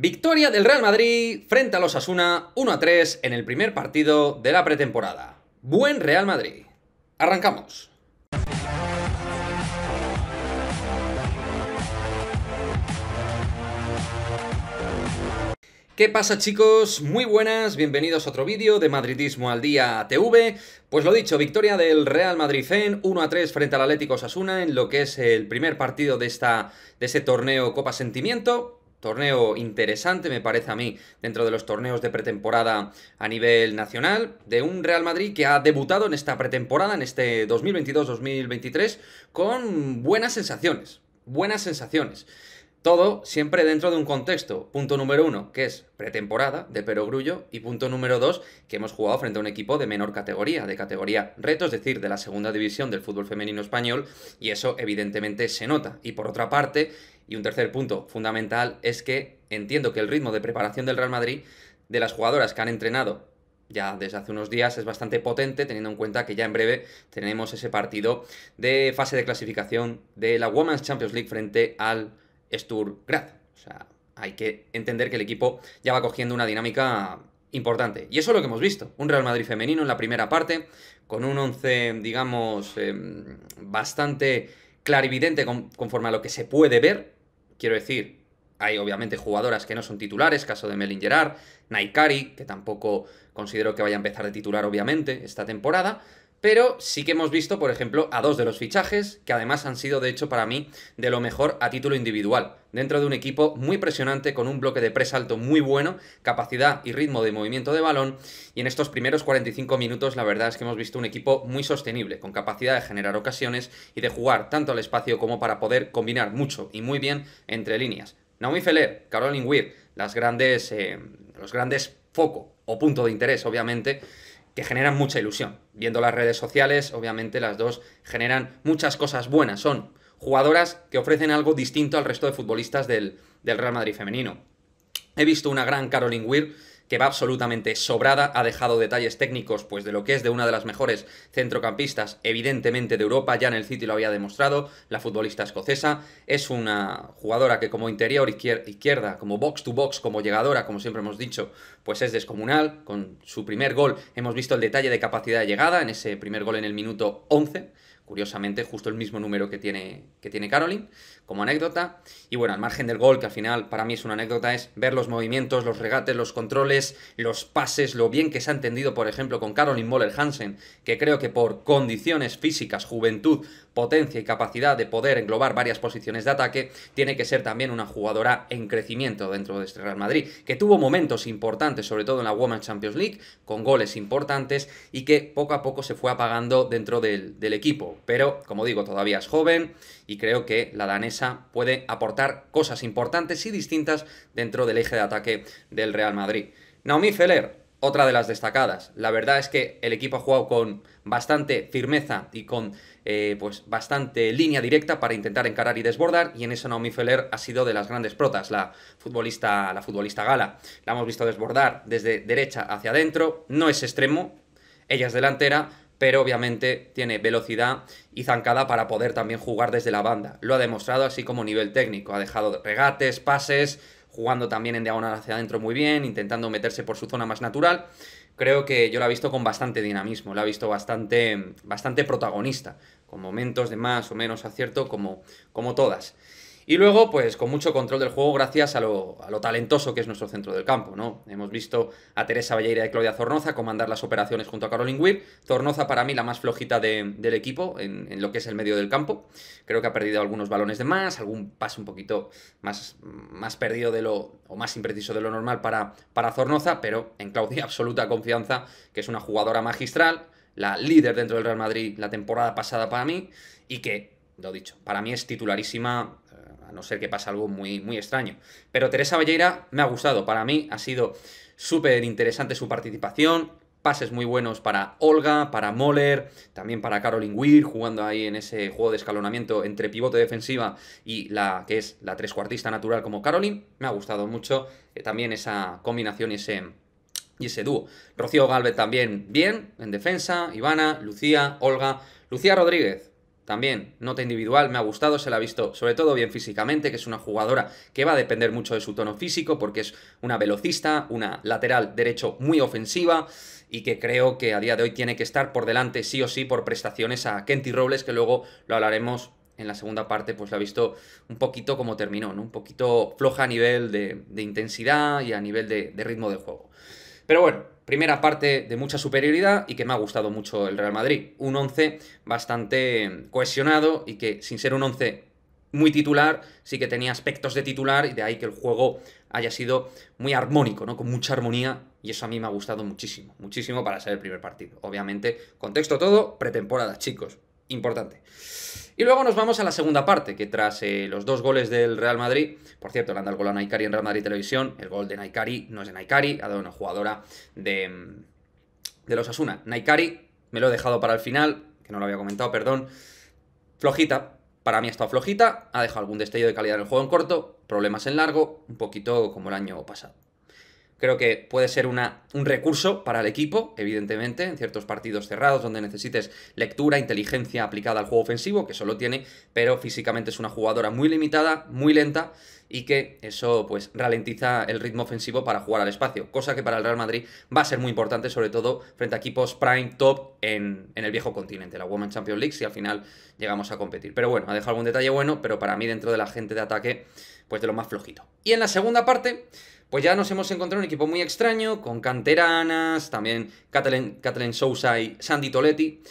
Victoria del Real Madrid frente a los Asuna 1 a 3 en el primer partido de la pretemporada. Buen Real Madrid. Arrancamos. ¿Qué pasa chicos? Muy buenas, bienvenidos a otro vídeo de Madridismo al Día TV. Pues lo dicho, victoria del Real Madrid en 1 a 3 frente al Atlético Osasuna en lo que es el primer partido de, esta, de este torneo Copa Sentimiento torneo interesante, me parece a mí, dentro de los torneos de pretemporada a nivel nacional, de un Real Madrid que ha debutado en esta pretemporada, en este 2022-2023, con buenas sensaciones. Buenas sensaciones. Todo siempre dentro de un contexto. Punto número uno, que es pretemporada de Perogrullo. Y punto número dos, que hemos jugado frente a un equipo de menor categoría, de categoría reto, es decir, de la segunda división del fútbol femenino español. Y eso evidentemente se nota. Y por otra parte, y un tercer punto fundamental, es que entiendo que el ritmo de preparación del Real Madrid, de las jugadoras que han entrenado ya desde hace unos días es bastante potente, teniendo en cuenta que ya en breve tenemos ese partido de fase de clasificación de la Women's Champions League frente al Graz. O sea, hay que entender que el equipo ya va cogiendo una dinámica importante. Y eso es lo que hemos visto. Un Real Madrid femenino en la primera parte, con un 11, digamos, em, bastante clarividente conforme a lo que se puede ver. Quiero decir, hay obviamente jugadoras que no son titulares, caso de Melin Gerard, Naikari, que tampoco considero que vaya a empezar de titular obviamente esta temporada, pero sí que hemos visto, por ejemplo, a dos de los fichajes, que además han sido, de hecho, para mí, de lo mejor a título individual, dentro de un equipo muy presionante, con un bloque de presalto muy bueno, capacidad y ritmo de movimiento de balón, y en estos primeros 45 minutos la verdad es que hemos visto un equipo muy sostenible, con capacidad de generar ocasiones y de jugar tanto al espacio como para poder combinar mucho y muy bien entre líneas. Naomi Feller, Caroline Weir, las grandes, eh, los grandes foco o punto de interés, obviamente, que generan mucha ilusión. Viendo las redes sociales, obviamente las dos generan muchas cosas buenas. Son jugadoras que ofrecen algo distinto al resto de futbolistas del, Real Madrid femenino. He visto una gran Caroline Weir que va absolutamente sobrada, ha dejado detalles técnicos pues de lo que es de una de las mejores centrocampistas evidentemente de Europa, ya en el City lo había demostrado, la futbolista escocesa, es una jugadora que como interior izquierda, como box to box, como llegadora, como siempre hemos dicho, pues es descomunal, con su primer gol hemos visto el detalle de capacidad de llegada en ese primer gol en el minuto 11, curiosamente justo el mismo número que tiene, que tiene Caroline, como anécdota. Y bueno, al margen del gol, que al final para mí es una anécdota, es ver los movimientos, los regates, los controles, los pases, lo bien que se ha entendido, por ejemplo, con Caroline Moller Hansen, que creo que por condiciones físicas, juventud, potencia y capacidad de poder englobar varias posiciones de ataque, tiene que ser también una jugadora en crecimiento dentro de este Real Madrid, que tuvo momentos importantes, sobre todo en la Women's Champions League, con goles importantes y que poco a poco se fue apagando dentro del equipo pero, como digo, todavía es joven y creo que la danesa puede aportar cosas importantes y distintas dentro del eje de ataque del Real Madrid. Naomi Feller, otra de las destacadas. La verdad es que el equipo ha jugado con bastante firmeza y con eh, pues bastante línea directa para intentar encarar y desbordar y en eso Naomi Feller ha sido de las grandes protas, la futbolista, la futbolista gala. La hemos visto desbordar desde derecha hacia adentro, no es extremo, ella es delantera, pero obviamente tiene velocidad y zancada para poder también jugar desde la banda. Lo ha demostrado así como nivel técnico, ha dejado regates, pases, jugando también en diagonal hacia adentro muy bien, intentando meterse por su zona más natural. Creo que yo la he visto con bastante dinamismo, la he visto bastante, bastante protagonista, con momentos de más o menos acierto como, como todas. Y luego, pues con mucho control del juego gracias a lo, talentoso que es nuestro centro del campo, ¿no? Hemos visto a Teresa Valleira y Claudia Zornoza comandar las operaciones junto a Caroline Weir. Zornoza para mí la más flojita del equipo en, lo que es el medio del campo. Creo que ha perdido algunos balones de más, algún pase un poquito más, más perdido de lo, o más impreciso de lo normal para, para Zornoza, pero en Claudia absoluta confianza, que es una jugadora magistral, la líder dentro del Real Madrid la temporada pasada para mí y que... Lo dicho, para mí es titularísima a no ser que pase algo muy, muy extraño. Pero Teresa Valleira me ha gustado, para mí ha sido súper interesante su participación, pases muy buenos para Olga, para Moller, también para Caroline Weir, jugando ahí en ese juego de escalonamiento entre pivote defensiva y la que es la trescuartista natural como Caroline. Me ha gustado mucho eh, también esa combinación ese, y ese dúo. Rocío Galvez también bien en defensa, Ivana, Lucía, Olga, Lucía Rodríguez también, nota individual, me ha gustado, se la ha visto sobre todo bien físicamente, que es una jugadora que va a depender mucho de su tono físico, porque es una velocista, una lateral derecho muy ofensiva, y que creo que a día de hoy tiene que estar por delante sí o sí por prestaciones a Kenty Robles, que luego lo hablaremos en la segunda parte, pues la ha visto un poquito como terminó, ¿no? Un poquito floja a nivel de, intensidad y a nivel de, de ritmo de juego. Pero bueno, primera parte de mucha superioridad y que me ha gustado mucho el Real Madrid. Un 11 bastante cohesionado y que sin ser un 11 muy titular, sí que tenía aspectos de titular y de ahí que el juego haya sido muy armónico, ¿no? Con mucha armonía y eso a mí me ha gustado muchísimo, muchísimo para ser el primer partido. Obviamente, contexto todo, pretemporada, chicos, importante. Y luego nos vamos a la segunda parte, que tras eh, los dos goles del Real Madrid, por cierto, le han dado el gol a Naikari en Real Madrid Televisión, el gol de Naikari no es de Naikari, ha dado una jugadora de, mm, de los Asuna. Naikari, me lo he dejado para el final, que no lo había comentado, perdón, flojita, para mí ha estado flojita, ha dejado algún destello de calidad en el juego en corto, problemas en largo, un poquito como el año pasado. Creo que puede ser una, un recurso para el equipo, evidentemente, en ciertos partidos cerrados donde necesites lectura, inteligencia aplicada al juego ofensivo, que solo tiene, pero físicamente es una jugadora muy limitada, muy lenta y que eso pues ralentiza el ritmo ofensivo para jugar al espacio, cosa que para el Real Madrid va a ser muy importante, sobre todo frente a equipos prime top en, en el viejo continente, la Women's Champions League, si al final llegamos a competir. Pero bueno, ha dejado algún detalle bueno, pero para mí dentro de la gente de ataque, pues de lo más flojito. Y en la segunda parte pues ya nos hemos encontrado un equipo muy extraño, con canteranas, también Catherine Sousa y Sandy Toletti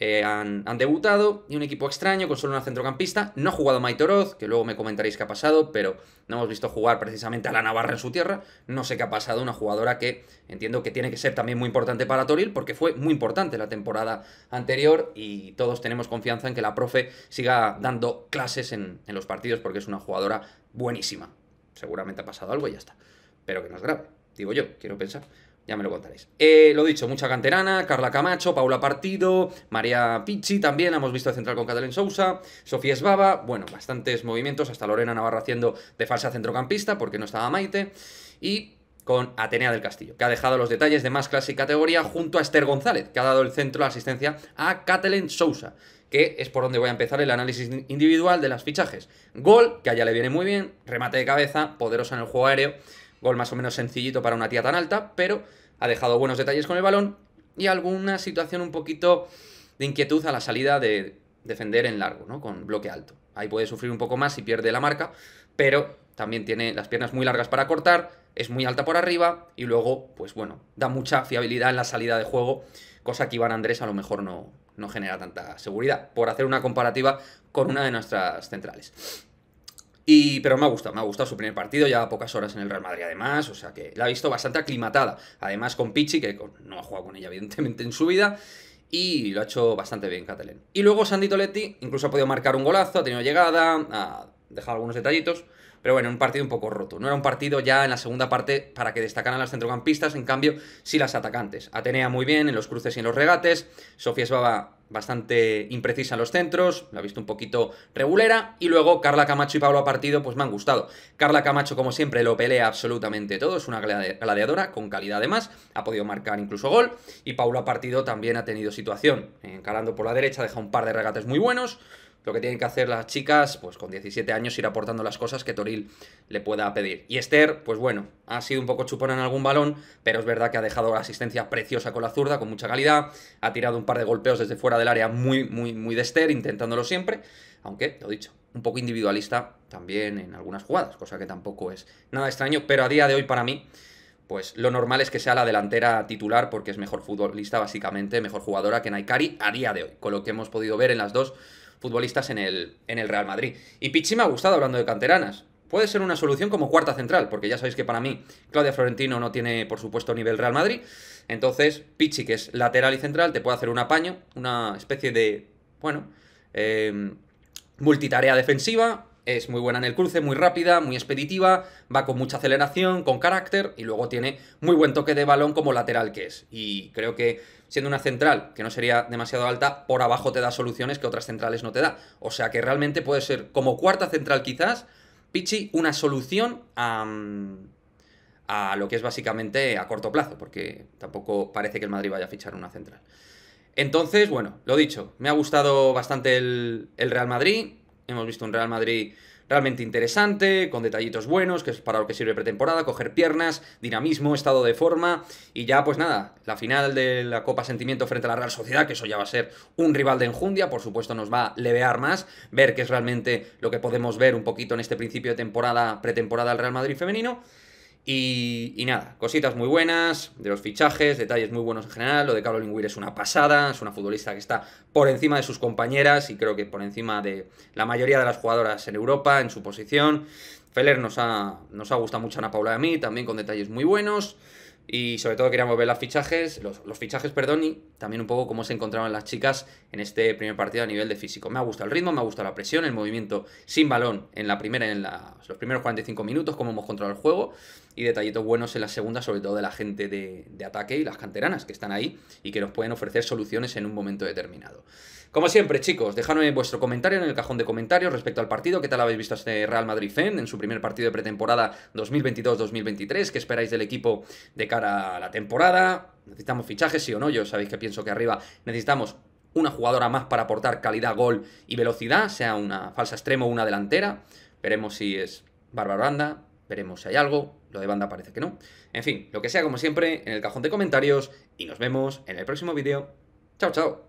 eh, han, debutado, y un equipo extraño con solo una centrocampista. No ha jugado Maitoroz, que luego me comentaréis qué ha pasado, pero no hemos visto jugar precisamente a la Navarra en su tierra. No sé qué ha pasado, una jugadora que entiendo que tiene que ser también muy importante para Toril, porque fue muy importante la temporada anterior y todos tenemos confianza en que la profe siga dando clases en los partidos porque es una jugadora buenísima. Seguramente ha pasado algo y ya está pero que no es grave. Digo yo, quiero pensar. Ya me lo contaréis. Eh, lo dicho, mucha canterana, Carla Camacho, Paula Partido, María Pichi también, hemos visto a Central con Catalén Sousa, Sofía Esbaba, bueno, bastantes movimientos, hasta Lorena Navarra haciendo de falsa centrocampista porque no estaba Maite, y con Atenea del Castillo, que ha dejado los detalles de más clase y categoría junto a Esther González, que ha dado el centro de asistencia a Catalén Sousa, que es por donde voy a empezar el análisis individual de las fichajes. Gol, que allá le viene muy bien, remate de cabeza, poderosa en el juego aéreo, Gol más o menos sencillito para una tía tan alta, pero ha dejado buenos detalles con el balón y alguna situación un poquito de inquietud a la salida de defender en largo, ¿no? Con bloque alto. Ahí puede sufrir un poco más si pierde la marca, pero también tiene las piernas muy largas para cortar, es muy alta por arriba y luego, pues bueno, da mucha fiabilidad en la salida de juego, cosa que Iván Andrés a lo mejor no, no genera tanta seguridad, por hacer una comparativa con una de nuestras centrales. Y, pero me ha gustado, me ha gustado su primer partido, ya pocas horas en el Real Madrid además, o sea que la ha visto bastante aclimatada. Además con Pichi, que no ha jugado con ella evidentemente en su vida, y lo ha hecho bastante bien Catalén. Y luego Sandy Toletti incluso ha podido marcar un golazo, ha tenido llegada, ha dejado algunos detallitos, pero bueno, un partido un poco roto. No era un partido ya en la segunda parte para que destacaran las centrocampistas, en cambio, sí las atacantes. Atenea muy bien en los cruces y en los regates. Sofía Esbaba bastante imprecisa en los centros, la ha visto un poquito regulera, y luego Carla Camacho y Pablo a partido, pues me han gustado. Carla Camacho, como siempre, lo pelea absolutamente todo, es una gladiadora, con calidad además, ha podido marcar incluso gol, y Pablo a partido también ha tenido situación, encarando por la derecha, deja un par de regates muy buenos, lo que tienen que hacer las chicas, pues con 17 años, ir aportando las cosas que Toril le pueda pedir. Y Esther, pues bueno, ha sido un poco chupona en algún balón, pero es verdad que ha dejado la asistencia preciosa con la zurda, con mucha calidad. Ha tirado un par de golpeos desde fuera del área muy, muy, muy de Esther, intentándolo siempre. Aunque, lo dicho, un poco individualista también en algunas jugadas, cosa que tampoco es nada extraño, pero a día de hoy para mí pues lo normal es que sea la delantera titular porque es mejor futbolista básicamente, mejor jugadora que Naikari a día de hoy, con lo que hemos podido ver en las dos futbolistas en el, en el Real Madrid. Y Pichi me ha gustado hablando de canteranas. Puede ser una solución como cuarta central, porque ya sabéis que para mí Claudia Florentino no tiene, por supuesto, nivel Real Madrid. Entonces, Pichi, que es lateral y central, te puede hacer un apaño, una especie de, bueno, eh, multitarea defensiva, es muy buena en el cruce, muy rápida, muy expeditiva, va con mucha aceleración, con carácter y luego tiene muy buen toque de balón como lateral que es. Y creo que siendo una central que no sería demasiado alta, por abajo te da soluciones que otras centrales no te da. O sea que realmente puede ser como cuarta central quizás, Pichi, una solución a, mm, a lo que es básicamente a corto plazo, porque tampoco parece que el Madrid vaya a fichar una central. Entonces, bueno, lo dicho, me ha gustado bastante el, el Real Madrid. Hemos visto un Real Madrid realmente interesante, con detallitos buenos, que es para lo que sirve pretemporada, coger piernas, dinamismo, estado de forma, y ya pues nada, la final de la Copa Sentimiento frente a la Real Sociedad, que eso ya va a ser un rival de enjundia, por supuesto nos va a levear más, ver qué es realmente lo que podemos ver un poquito en este principio de temporada, pretemporada al Real Madrid femenino, y, nada, cositas muy buenas de los fichajes, detalles muy buenos en general. Lo de Caroline es una pasada, es una futbolista que está por encima de sus compañeras y creo que por encima de la mayoría de las jugadoras en Europa, en su posición. Feller nos ha, nos ha gustado mucho Ana Paula y a mí, también con detalles muy buenos. Y sobre todo queríamos ver las fichajes, los, fichajes, perdón, y también un poco cómo se encontraban las chicas en este primer partido a nivel de físico. Me ha gustado el ritmo, me ha gustado la presión, el movimiento sin balón en la primera, en los primeros 45 minutos, cómo hemos controlado el juego, y detallitos buenos en la segunda, sobre todo de la gente de, ataque y las canteranas que están ahí y que nos pueden ofrecer soluciones en un momento determinado. Como siempre, chicos, dejadme vuestro comentario en el cajón de comentarios respecto al partido. ¿Qué tal habéis visto este Real Madrid-Fen en su primer partido de pretemporada 2022-2023? ¿Qué esperáis del equipo de cada la temporada. Necesitamos fichajes, sí o no. Yo sabéis que pienso que arriba necesitamos una jugadora más para aportar calidad, gol y velocidad, sea una falsa extremo o una delantera. Veremos si es Bárbara Banda, veremos si hay algo. Lo de Banda parece que no. En fin, lo que sea, como siempre, en el cajón de comentarios y nos vemos en el próximo vídeo. Chao, chao.